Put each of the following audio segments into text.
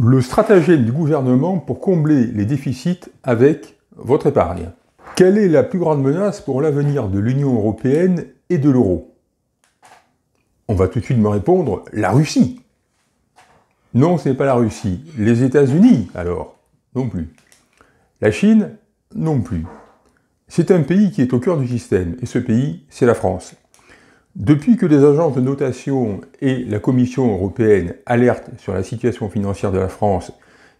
le stratagème du gouvernement pour combler les déficits avec votre épargne. Quelle est la plus grande menace pour l'avenir de l'Union européenne et de l'euro On va tout de suite me répondre la Russie. Non, ce n'est pas la Russie. Les États-Unis, alors Non plus. La Chine Non plus. C'est un pays qui est au cœur du système, et ce pays, c'est la France. Depuis que les agences de notation et la Commission européenne alertent sur la situation financière de la France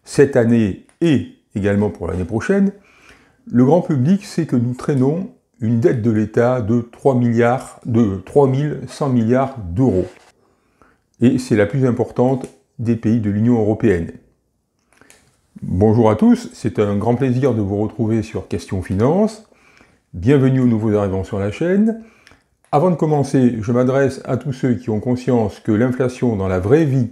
cette année et également pour l'année prochaine, le grand public sait que nous traînons une dette de l'État de 3 milliards, de 3100 milliards d'euros. Et c'est la plus importante des pays de l'Union européenne. Bonjour à tous, c'est un grand plaisir de vous retrouver sur Question Finance. Bienvenue aux nouveaux arrivants sur la chaîne. Avant de commencer, je m'adresse à tous ceux qui ont conscience que l'inflation dans la vraie vie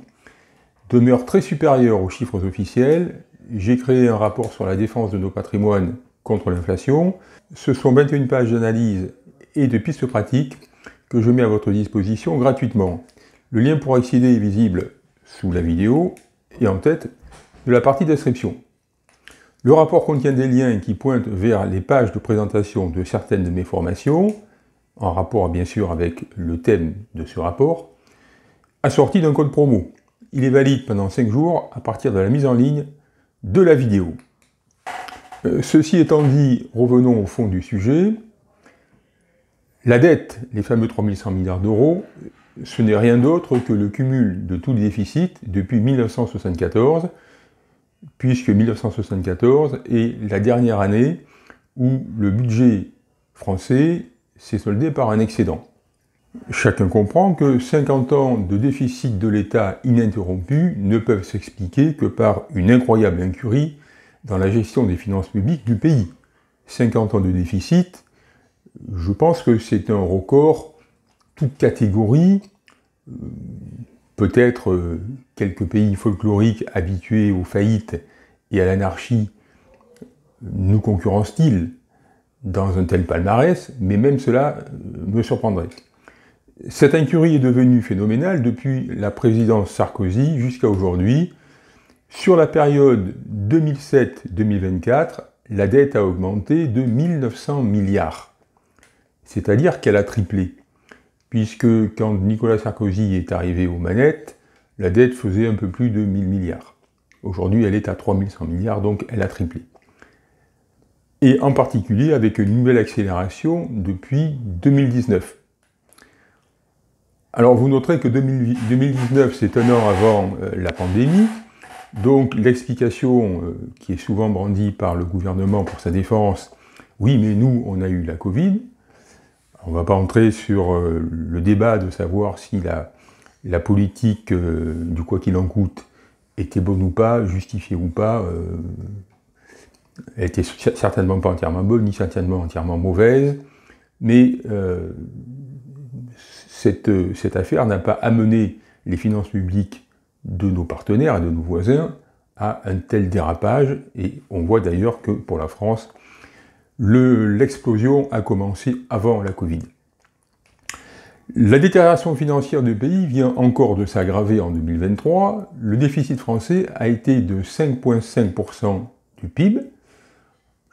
demeure très supérieure aux chiffres officiels. J'ai créé un rapport sur la défense de nos patrimoines contre l'inflation. Ce sont 21 pages d'analyse et de pistes pratiques que je mets à votre disposition gratuitement. Le lien pour accéder est visible sous la vidéo et en tête de la partie description. Le rapport contient des liens qui pointent vers les pages de présentation de certaines de mes formations, en rapport bien sûr avec le thème de ce rapport, assorti d'un code promo. Il est valide pendant 5 jours à partir de la mise en ligne de la vidéo. Euh, ceci étant dit, revenons au fond du sujet. La dette, les fameux 3100 milliards d'euros, ce n'est rien d'autre que le cumul de tous les déficits depuis 1974, puisque 1974 est la dernière année où le budget français s'est soldé par un excédent. Chacun comprend que 50 ans de déficit de l'État ininterrompu ne peuvent s'expliquer que par une incroyable incurie dans la gestion des finances publiques du pays. 50 ans de déficit, je pense que c'est un record, toute catégorie, euh, peut-être euh, quelques pays folkloriques habitués aux faillites et à l'anarchie euh, nous concurrencent-ils dans un tel palmarès, mais même cela euh, me surprendrait. Cette incurie est devenue phénoménale depuis la présidence Sarkozy jusqu'à aujourd'hui. Sur la période 2007-2024, la dette a augmenté de 1900 milliards, c'est-à-dire qu'elle a triplé, puisque quand Nicolas Sarkozy est arrivé aux manettes, la dette faisait un peu plus de 1000 milliards. Aujourd'hui, elle est à 3100 milliards, donc elle a triplé et en particulier avec une nouvelle accélération depuis 2019. Alors vous noterez que 2019, c'est un an avant euh, la pandémie, donc l'explication euh, qui est souvent brandie par le gouvernement pour sa défense, oui mais nous, on a eu la Covid, on ne va pas entrer sur euh, le débat de savoir si la, politique du quoi qu'il en coûte était bonne ou pas, justifiée ou pas, elle était certainement pas entièrement bonne, ni certainement entièrement mauvaise, mais euh, cette, affaire n'a pas amené les finances publiques de nos partenaires et de nos voisins à un tel dérapage, et on voit d'ailleurs que pour la France, l'explosion a commencé avant la Covid. La détérioration financière du pays vient encore de s'aggraver en 2023. Le déficit français a été de 5,5% du PIB,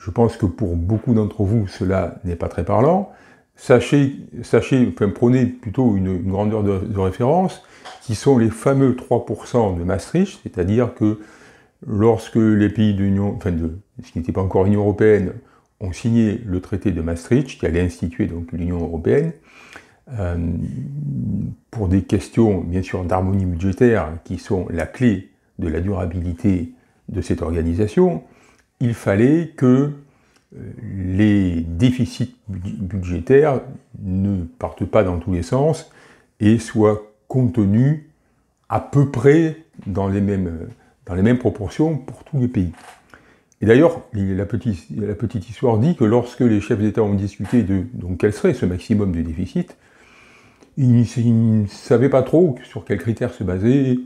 je pense que pour beaucoup d'entre vous, cela n'est pas très parlant. Sachez, enfin, prenez plutôt une, grandeur de, référence, qui sont les fameux 3% de Maastricht, c'est-à-dire que lorsque les pays de l'Union, enfin de ce qui n'était pas encore l'Union européenne, ont signé le traité de Maastricht, qui allait instituer l'Union européenne, euh, pour des questions bien sûr d'harmonie budgétaire, qui sont la clé de la durabilité de cette organisation, il fallait que euh, les déficits budgétaires ne partent pas dans tous les sens et soient contenus à peu près dans les mêmes, proportions pour tous les pays. Et d'ailleurs, la petite, la petite, histoire dit que lorsque les chefs d'État ont discuté de donc, quel serait ce maximum de déficit, ils, ils ne savaient pas trop sur quels critères se baser,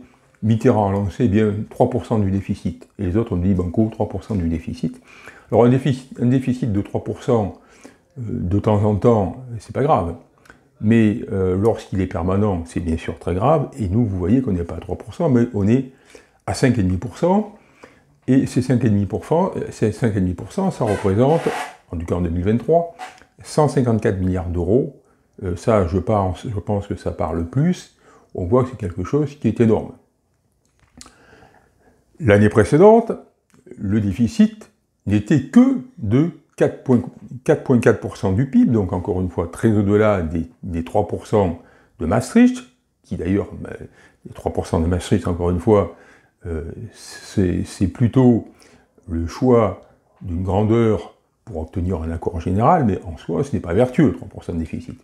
Mitterrand a lancé eh bien 3% du déficit. Et les autres ont dit Banco, 3% du déficit. Alors un déficit, de 3% euh, de temps en temps, c'est pas grave. Mais euh, lorsqu'il est permanent, c'est bien sûr très grave. Et nous, vous voyez qu'on n'est pas à 3%, mais on est à 5,5%. Et ces 5,5%, euh, ça représente, en tout cas en 2023, 154 milliards d'euros. ça, je pense, je pense que ça parle plus. On voit que c'est quelque chose qui est énorme. L'année précédente, le déficit n'était que de 4,4% du PIB, donc encore une fois très au-delà des, 3% de Maastricht, qui d'ailleurs, bah, les 3% de Maastricht, encore une fois, euh, c'est plutôt le choix d'une grandeur pour obtenir un accord général, mais en soi, ce n'est pas vertueux, 3% de déficit.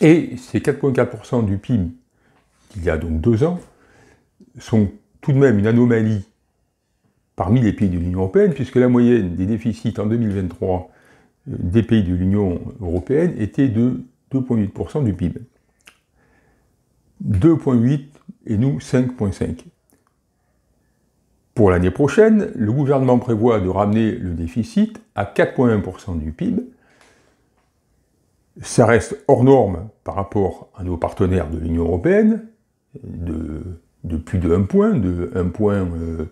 Et ces 4,4% du PIB, il y a donc deux ans, sont tout de même une anomalie parmi les pays de l'Union européenne, puisque la moyenne des déficits en 2023 euh, des pays de l'Union européenne était de 2,8% du PIB. 2,8 et nous 5,5. Pour l'année prochaine, le gouvernement prévoit de ramener le déficit à 4,1% du PIB. Ça reste hors norme par rapport à nos partenaires de l'Union européenne, de de plus de 1 point, de 1 euh,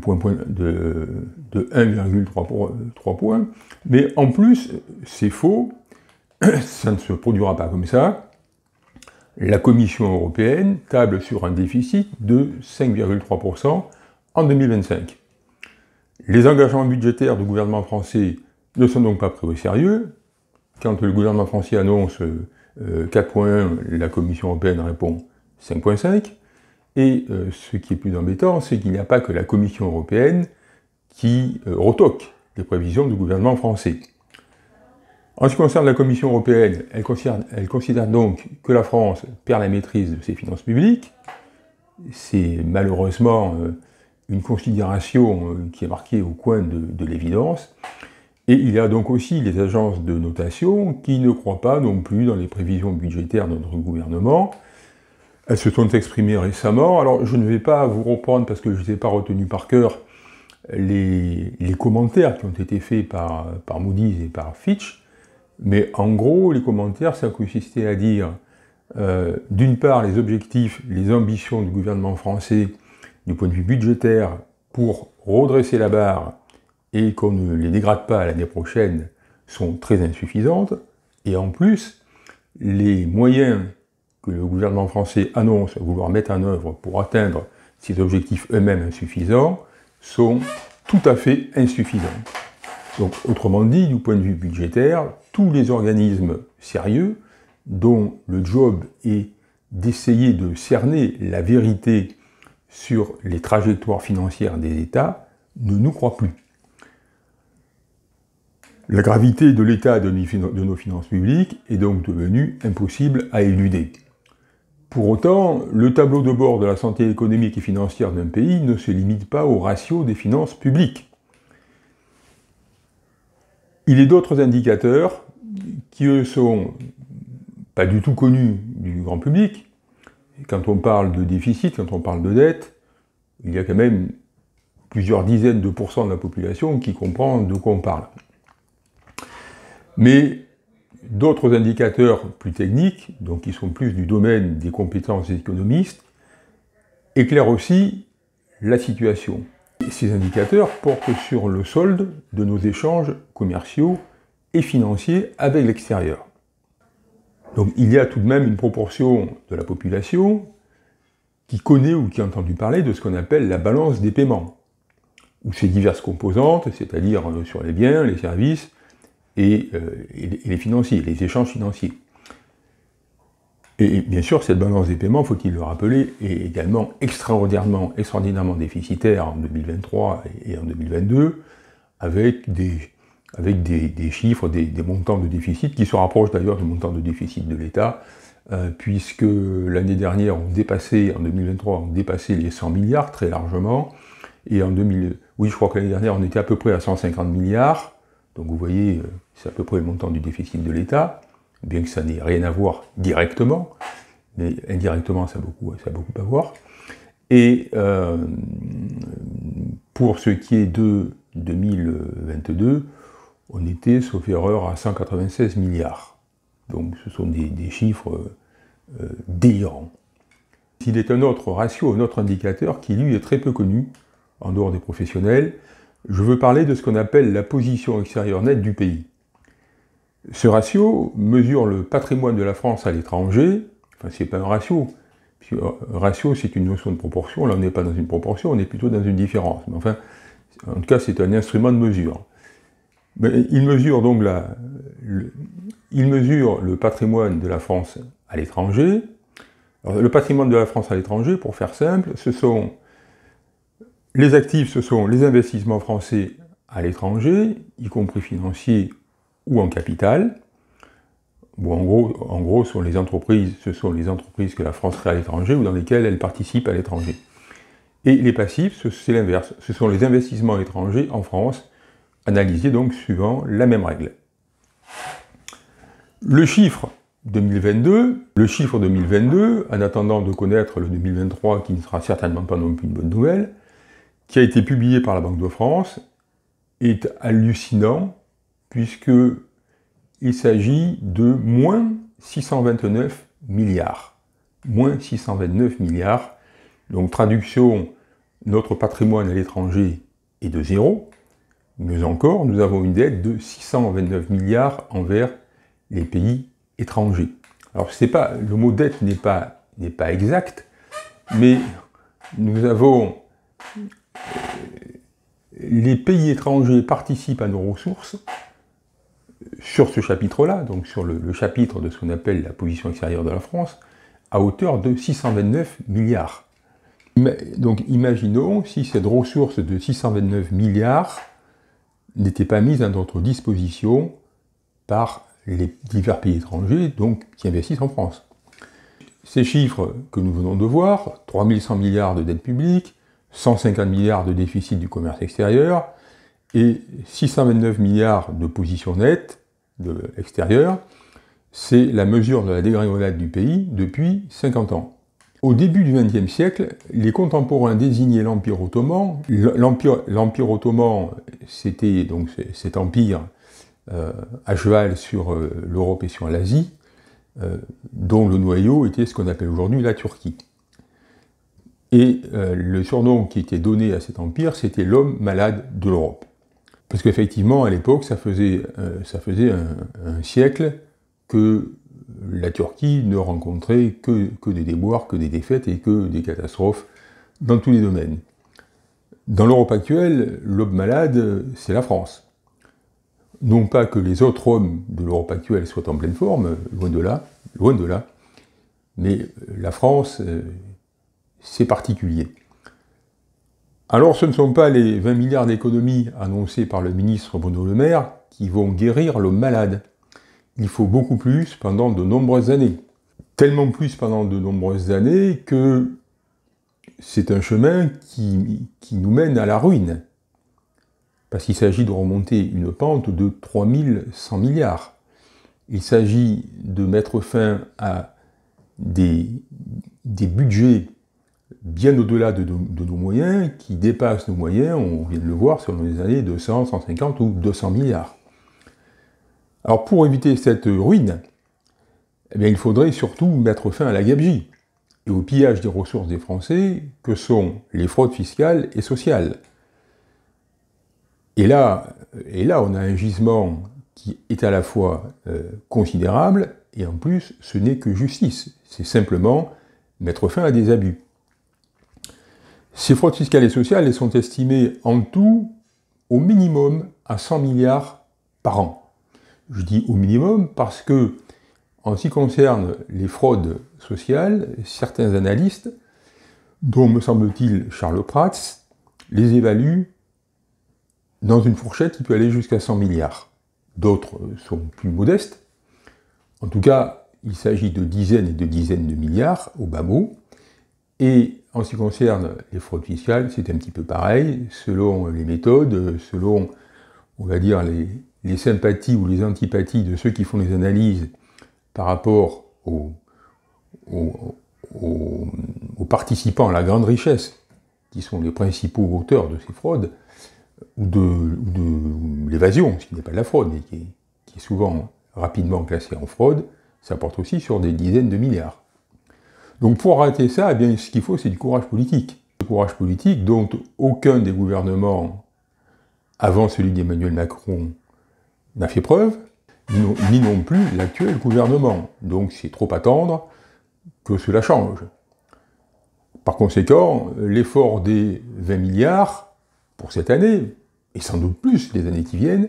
point, point, de, de points. Mais en plus, c'est faux, ça ne se produira pas comme ça. La Commission européenne table sur un déficit de 5,3% en 2025. Les engagements budgétaires du gouvernement français ne sont donc pas pris au sérieux. Quand le gouvernement français annonce 4.1, euh, la Commission européenne répond 5.5. Et euh, ce qui est plus embêtant, c'est qu'il n'y a pas que la Commission européenne qui euh, retoque les prévisions du gouvernement français. En ce qui concerne la Commission européenne, elle considère, donc que la France perd la maîtrise de ses finances publiques. C'est malheureusement euh, une considération qui est marquée au coin de l'évidence. Et il y a donc aussi les agences de notation qui ne croient pas non plus dans les prévisions budgétaires de notre gouvernement, elles se sont exprimées récemment. Alors, je ne vais pas vous reprendre parce que je n'ai pas retenu par cœur les, commentaires qui ont été faits par, par Moody's et par Fitch. Mais en gros, les commentaires, ça consistait à dire, euh, d'une part, les objectifs, les ambitions du gouvernement français du point de vue budgétaire pour redresser la barre et qu'on ne les dégrade pas l'année prochaine sont très insuffisantes. Et en plus, les moyens que le gouvernement français annonce vouloir mettre en œuvre pour atteindre ces objectifs eux-mêmes insuffisants sont tout à fait insuffisants. Donc, autrement dit, du point de vue budgétaire, tous les organismes sérieux, dont le job est d'essayer de cerner la vérité sur les trajectoires financières des États, ne nous croient plus. La gravité de l'état de nos finances publiques est donc devenue impossible à éluder. Pour autant, le tableau de bord de la santé économique et financière d'un pays ne se limite pas au ratio des finances publiques. Il est d'autres indicateurs qui ne sont pas du tout connus du grand public. Quand on parle de déficit, quand on parle de dette, il y a quand même plusieurs dizaines de pourcents de la population qui comprend de quoi on parle. Mais d'autres indicateurs plus techniques, donc qui sont plus du domaine des compétences économistes, éclairent aussi la situation. Ces indicateurs portent sur le solde de nos échanges commerciaux et financiers avec l'extérieur. Donc il y a tout de même une proportion de la population qui connaît ou qui a entendu parler de ce qu'on appelle la balance des paiements, ou ses diverses composantes, c'est-à-dire euh, sur les biens, les services, euh, et, les financiers, les échanges financiers. Et bien sûr, cette balance des paiements, faut-il le rappeler, est également extraordinairement, déficitaire en 2023 et en 2022, avec des, chiffres, des, montants de déficit qui se rapprochent d'ailleurs du montant de déficit de l'État, euh, puisque l'année dernière, on dépassait, en 2023, on dépassait les 100 milliards très largement, et en 2000, oui, je crois que l'année dernière, on était à peu près à 150 milliards, donc vous voyez, euh, c'est à peu près le montant du déficit de l'État, bien que ça n'ait rien à voir directement, mais indirectement ça a beaucoup, ça a beaucoup à voir. Et euh, pour ce qui est de 2022, on était, sauf erreur, à 196 milliards. Donc ce sont des, chiffres euh, délirants. S'il est un autre ratio, un autre indicateur qui lui est très peu connu en dehors des professionnels, je veux parler de ce qu'on appelle la position extérieure nette du pays. Ce ratio mesure le patrimoine de la France à l'étranger, enfin ce n'est pas un ratio, euh, ratio c'est une notion de proportion, là on n'est pas dans une proportion, on est plutôt dans une différence, mais enfin, en tout cas c'est un instrument de mesure. il mesure donc la, le, il mesure le patrimoine de la France à l'étranger. Le patrimoine de la France à l'étranger, pour faire simple, ce sont les actifs, ce sont les investissements français à l'étranger, y compris financiers ou en capital. Bon, en gros, ce sont les entreprises que la France crée à l'étranger ou dans lesquelles elle participe à l'étranger. Et les passifs, c'est l'inverse. Ce sont les investissements étrangers en France, analysés donc suivant la même règle. Le chiffre 2022, le chiffre 2022, en attendant de connaître le 2023 qui ne sera certainement pas non plus une bonne nouvelle, qui a été publié par la Banque de France, est hallucinant Puisque il s'agit de moins 629 milliards. Moins 629 milliards. Donc traduction, notre patrimoine à l'étranger est de zéro. Mais encore, nous avons une dette de 629 milliards envers les pays étrangers. Alors pas, le mot dette n'est pas, exact, mais nous avons euh, les pays étrangers participent à nos ressources, sur ce chapitre-là, donc sur le, chapitre de ce qu'on appelle la position extérieure de la France, à hauteur de 629 milliards. Donc imaginons si cette ressource de 629 milliards n'était pas mise à notre disposition par les divers pays étrangers donc, qui investissent en France. Ces chiffres que nous venons de voir, 3100 milliards de dettes publiques, 150 milliards de déficit du commerce extérieur, et 629 milliards de positions nettes de extérieures, c'est la mesure de la dégringolade du pays depuis 50 ans. Au début du XXe siècle, les contemporains désignaient l'Empire ottoman. L'Empire ottoman, c'était donc cet empire euh, à cheval sur euh, l'Europe et sur l'Asie, euh, dont le noyau était ce qu'on appelle aujourd'hui la Turquie. Et le surnom qui était donné à cet empire, c'était l'homme malade de l'Europe. Parce qu'effectivement, à l'époque, ça faisait, euh, un, siècle que la Turquie ne rencontrait que, des déboires, que des défaites et que des catastrophes dans tous les domaines. Dans l'Europe actuelle, l'homme malade, c'est la France. Non pas que les autres hommes de l'Europe actuelle soient en pleine forme, loin de là, loin de là, mais la France, euh, c'est particulier. Alors ce ne sont pas les 20 milliards d'économies annoncées par le ministre Bruno Le Maire qui vont guérir le malade. Il faut beaucoup plus pendant de nombreuses années. Tellement plus pendant de nombreuses années que c'est un chemin qui, nous mène à la ruine. Parce qu'il s'agit de remonter une pente de 3100 milliards. Il s'agit de mettre fin à des, des budgets bien au-delà de, nos moyens, qui dépassent nos moyens, on vient de le voir, selon les années 200, 150 ou 200 milliards. Alors pour éviter cette ruine, eh il faudrait surtout mettre fin à la gabegie et au pillage des ressources des Français que sont les fraudes fiscales et sociales. Et là, et là on a un gisement qui est à la fois euh, considérable et en plus ce n'est que justice, c'est simplement mettre fin à des abus. Ces fraudes fiscales et sociales elles sont estimées en tout au minimum à 100 milliards par an. Je dis au minimum parce que, en ce qui concerne les fraudes sociales, certains analystes, dont me semble-t-il Charles Prats, les évaluent dans une fourchette qui peut aller jusqu'à 100 milliards. D'autres sont plus modestes. En tout cas, il s'agit de dizaines et de dizaines de milliards au bas mot. Et en ce qui concerne les fraudes fiscales, c'est un petit peu pareil, selon les méthodes, selon, on va dire, les, sympathies ou les antipathies de ceux qui font les analyses par rapport aux, participants à la grande richesse, qui sont les principaux auteurs de ces fraudes, ou de, l'évasion, ce qui n'est pas de la fraude, mais qui qui est souvent rapidement classée en fraude, ça porte aussi sur des dizaines de milliards. Donc pour arrêter ça, eh bien, ce qu'il faut, c'est du courage politique. Le courage politique dont aucun des gouvernements avant celui d'Emmanuel Macron n'a fait preuve, ni non plus l'actuel gouvernement. Donc c'est trop attendre que cela change. Par conséquent, l'effort des 20 milliards pour cette année, et sans doute plus les années qui viennent,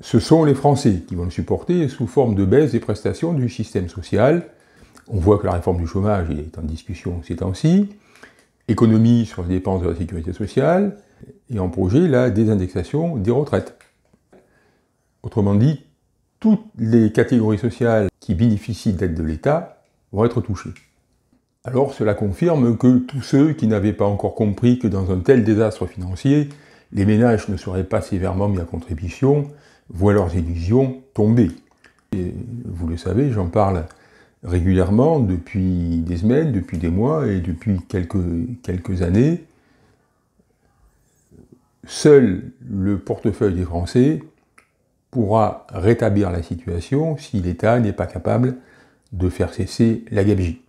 ce sont les Français qui vont le supporter sous forme de baisse des prestations du système social, on voit que la réforme du chômage est en discussion ces temps-ci. Économie sur les dépenses de la sécurité sociale. Et en projet, la désindexation des retraites. Autrement dit, toutes les catégories sociales qui bénéficient d'aide de l'État vont être touchées. Alors cela confirme que tous ceux qui n'avaient pas encore compris que dans un tel désastre financier, les ménages ne seraient pas sévèrement mis à contribution, voient leurs illusions tomber. vous le savez, j'en parle régulièrement depuis des semaines, depuis des mois et depuis quelques, quelques années, seul le portefeuille des Français pourra rétablir la situation si l'État n'est pas capable de faire cesser la gabegie.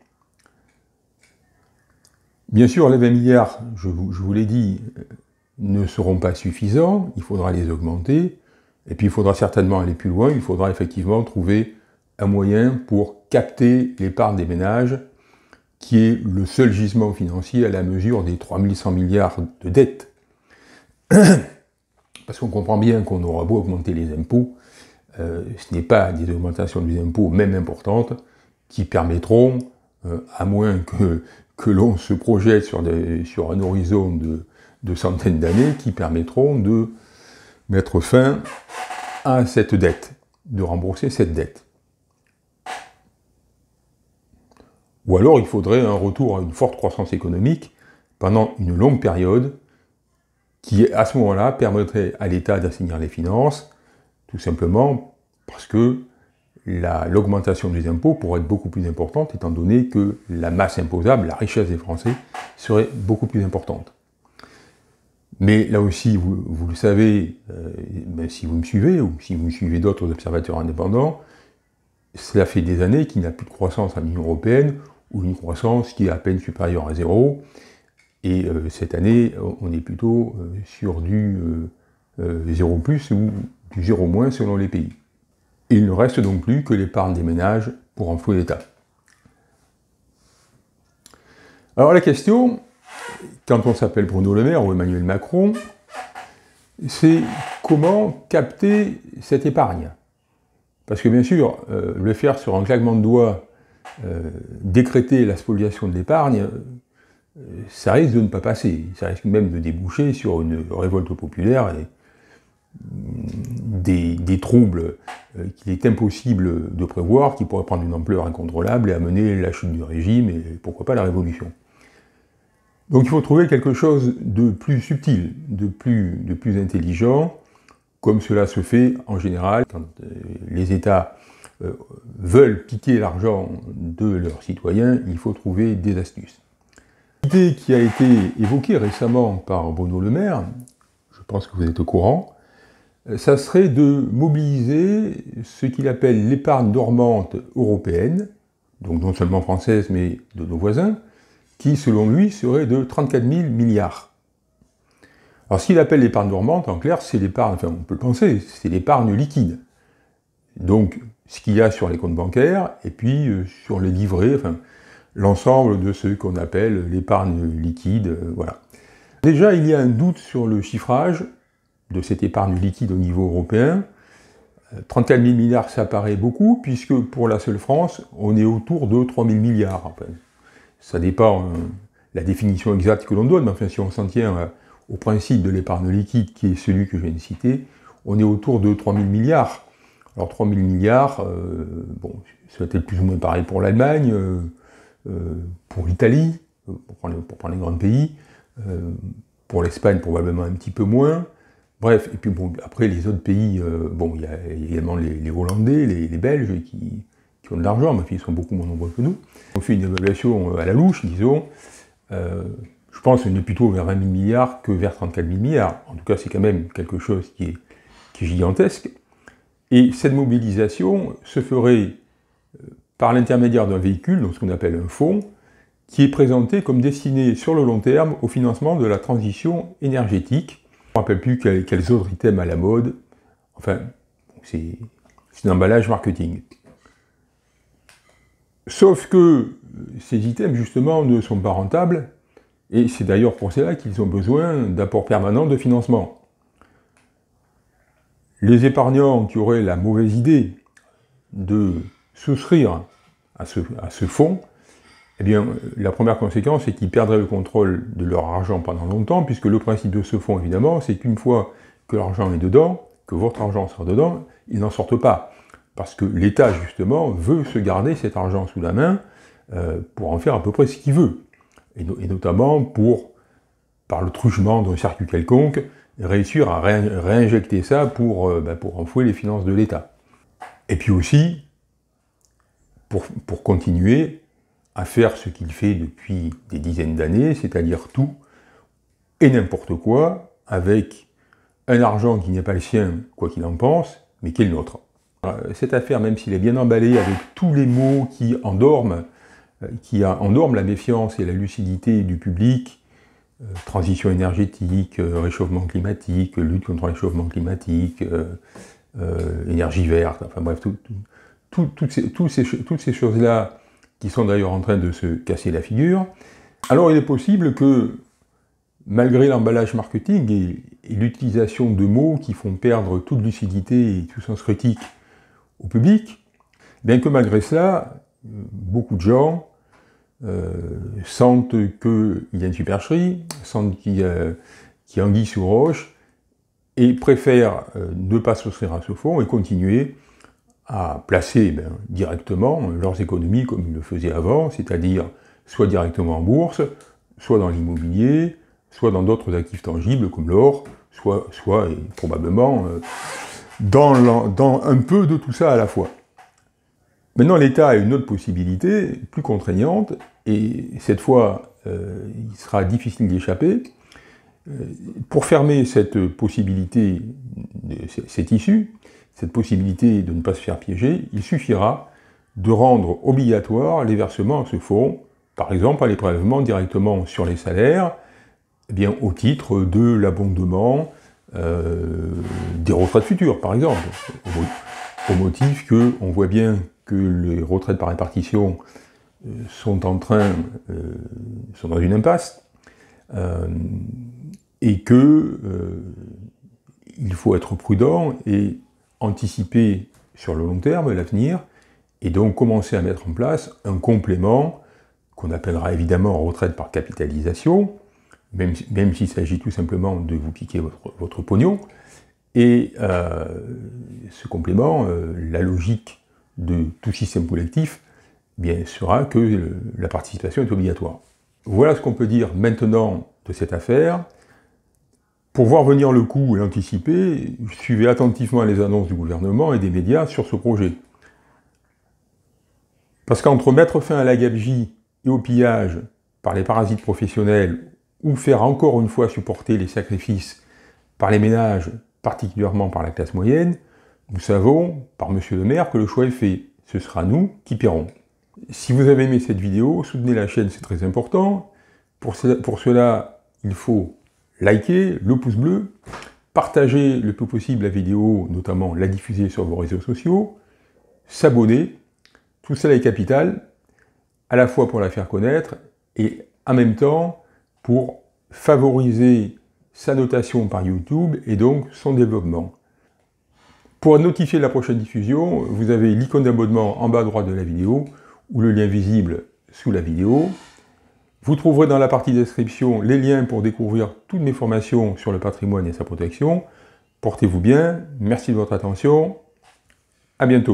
Bien sûr, les 20 milliards, je je vous l'ai dit, ne seront pas suffisants, il faudra les augmenter, et puis il faudra certainement aller plus loin, il faudra effectivement trouver un moyen pour capter l'épargne des ménages, qui est le seul gisement financier à la mesure des 3100 milliards de dettes. Parce qu'on comprend bien qu'on aura beau augmenter les impôts, euh, ce n'est pas des augmentations des impôts, même importantes, qui permettront, euh, à moins que, l'on se projette sur, un horizon de centaines d'années, qui permettront de mettre fin à cette dette, de rembourser cette dette. Ou alors il faudrait un retour à une forte croissance économique pendant une longue période qui, à ce moment-là, permettrait à l'État d'assainir les finances, tout simplement parce que l'augmentation des impôts pourrait être beaucoup plus importante, étant donné que la masse imposable, la richesse des Français, serait beaucoup plus importante. Mais là aussi, vous, le savez, même euh, ben, si vous me suivez, ou si vous me suivez d'autres observateurs indépendants, cela fait des années qu'il n'y a plus de croissance à l'Union Européenne, ou une croissance qui est à peine supérieure à zéro. Et euh, cette année, on est plutôt euh, sur du euh, zéro 0 plus ou du zéro moins selon les pays. Il ne reste donc plus que l'épargne des ménages pour emploi l'État. Alors la question, quand on s'appelle Bruno Le Maire ou Emmanuel Macron, c'est comment capter cette épargne. Parce que bien sûr, le faire sur un claquement de doigts euh, décréter la spoliation de l'épargne, euh, ça risque de ne pas passer. Ça risque même de déboucher sur une révolte populaire et mm, des, troubles euh, qu'il est impossible de prévoir, qui pourraient prendre une ampleur incontrôlable et amener la chute du régime et pourquoi pas la révolution. Donc il faut trouver quelque chose de plus subtil, de plus, de plus intelligent, comme cela se fait en général quand les États euh, veulent piquer l'argent de leurs citoyens, il faut trouver des astuces. L'idée qui a été évoquée récemment par Bruno Le Maire, je pense que vous êtes au courant, euh, ça serait de mobiliser ce qu'il appelle l'épargne dormante européenne, donc non seulement française mais de nos voisins, qui selon lui serait de 34 000 milliards. Alors ce qu'il appelle l'épargne dormante, en clair, c'est l'épargne, enfin on peut le penser, c'est l'épargne liquide. Donc, ce qu'il y a sur les comptes bancaires, et puis euh, sur les livrets, enfin, l'ensemble de ce qu'on appelle l'épargne liquide, euh, voilà. Déjà, il y a un doute sur le chiffrage de cette épargne liquide au niveau européen. 34 euh, 000 milliards, ça paraît beaucoup, puisque pour la seule France, on est autour de 3 000 milliards. ça dépend de la définition exacte que l'on donne, mais enfin, si on s'en tient au principe de l'épargne liquide, qui est celui que je viens de citer, on est autour de 3 000 milliards. Alors 3 000 milliards, euh, bon, ça va être plus ou moins pareil pour l'Allemagne, euh, euh, pour l'Italie, pour prendre, les grands pays, pour l'Espagne probablement un petit peu moins. Bref, et puis bon, après les autres pays, bon, il y, a également les, Hollandais, les, Belges qui, ont de l'argent, mais ils sont beaucoup moins nombreux que nous. On fait une évaluation à la louche, disons je pense qu'on est plutôt vers 20 000 milliards que vers 34 000 milliards. En tout cas, c'est quand même quelque chose qui est gigantesque. Et cette mobilisation se ferait euh, par l'intermédiaire d'un véhicule, donc ce qu'on appelle un fonds, qui est présenté comme destiné sur le long terme au financement de la transition énergétique. Je ne me rappelle plus quels, quels autres items à la mode. Enfin, c'est un emballage marketing. Sauf que euh, ces items, justement, ne sont pas rentables, et c'est d'ailleurs pour cela qu'ils ont besoin d'apports permanents de financement. Les épargnants qui auraient la mauvaise idée de souscrire à ce, fonds, eh bien, la première conséquence, c'est qu'ils perdraient le contrôle de leur argent pendant longtemps, puisque le principe de ce fonds, évidemment, c'est qu'une fois que l'argent est dedans, que votre argent sort dedans, ils n'en sortent pas. Parce que l'État, justement, veut se garder cet argent sous la main euh, pour en faire à peu près ce qu'il veut. Et, et, notamment pour, par le truchement d'un circuit quelconque, réussir à réinjecter ça pour, euh, ben, enfouir les finances de l'État. Et puis aussi, pour, pour continuer à faire ce qu'il fait depuis des dizaines d'années, c'est-à-dire tout et n'importe quoi, avec un argent qui n'est pas le sien, quoi qu'il en pense, mais qui est le nôtre. Euh, cette affaire, même s'il est bien emballé avec tous les mots qui endorment, euh, qui endorment la méfiance et la lucidité du public, euh, transition énergétique, euh, réchauffement climatique, lutte contre le réchauffement climatique, euh, énergie verte, enfin bref, toutes ces, choses-là qui sont d'ailleurs en train de se casser la figure. Alors il est possible que, malgré l'emballage marketing et, et l'utilisation de mots qui font perdre toute lucidité et tout sens critique au public, eh bien que malgré cela, beaucoup de gens euh, sentent qu'il y a une supercherie, sentent qu'il y, a a anguille sous roche, et préfèrent euh, ne pas s'offrir à ce fonds et continuer à placer ben, directement leurs économies comme ils le faisaient avant, c'est-à-dire soit directement en bourse, soit dans l'immobilier, soit dans d'autres actifs tangibles comme l'or, soit, probablement euh, dans un peu de tout ça à la fois. Maintenant, l'État a une autre possibilité, plus contraignante, et cette fois, euh, il sera difficile d'échapper. Euh, pour fermer cette possibilité, cette issue, cette possibilité de ne pas se faire piéger, il suffira de rendre obligatoire les versements à se font, par exemple, à les directement sur les salaires, eh bien, au titre de l'abondement euh, des retraites futures, par exemple, au, au motif qu'on voit bien que les retraites par répartition euh, sont en train, euh, sont dans une impasse, euh, et que il faut être prudent et anticiper sur le long terme l'avenir, et donc commencer à mettre en place un complément qu'on appellera évidemment retraite par capitalisation, même, même s'il s'agit tout simplement de vous piquer votre, votre pognon. Et ce complément, la logique de tout système collectif, bien, sera que la participation est obligatoire. Voilà ce qu'on peut dire maintenant de cette affaire. Pour voir venir le coup et l'anticiper, suivez attentivement les annonces du gouvernement et des médias sur ce projet. Parce qu'entre mettre fin à la gabegie et au pillage par les parasites professionnels ou faire encore une fois supporter les sacrifices par les ménages, particulièrement par la classe moyenne, nous savons, par monsieur le maire, que le choix est fait. Ce sera nous qui paierons. Si vous avez aimé cette vidéo, soutenez la chaîne, c'est très important. Pour, pour cela, il faut liker, le pouce bleu, partager le plus possible la vidéo, notamment la diffuser sur vos réseaux sociaux, s'abonner. Tout cela est capital, à la fois pour la faire connaître et en même temps pour favoriser sa notation par YouTube et donc son développement. Pour notifier la prochaine diffusion, vous avez l'icône d'abonnement en bas à droite de la vidéo ou le lien visible sous la vidéo. Vous trouverez dans la partie description les liens pour découvrir toutes mes formations sur le patrimoine et sa protection. Portez-vous bien, merci de votre attention, à bientôt.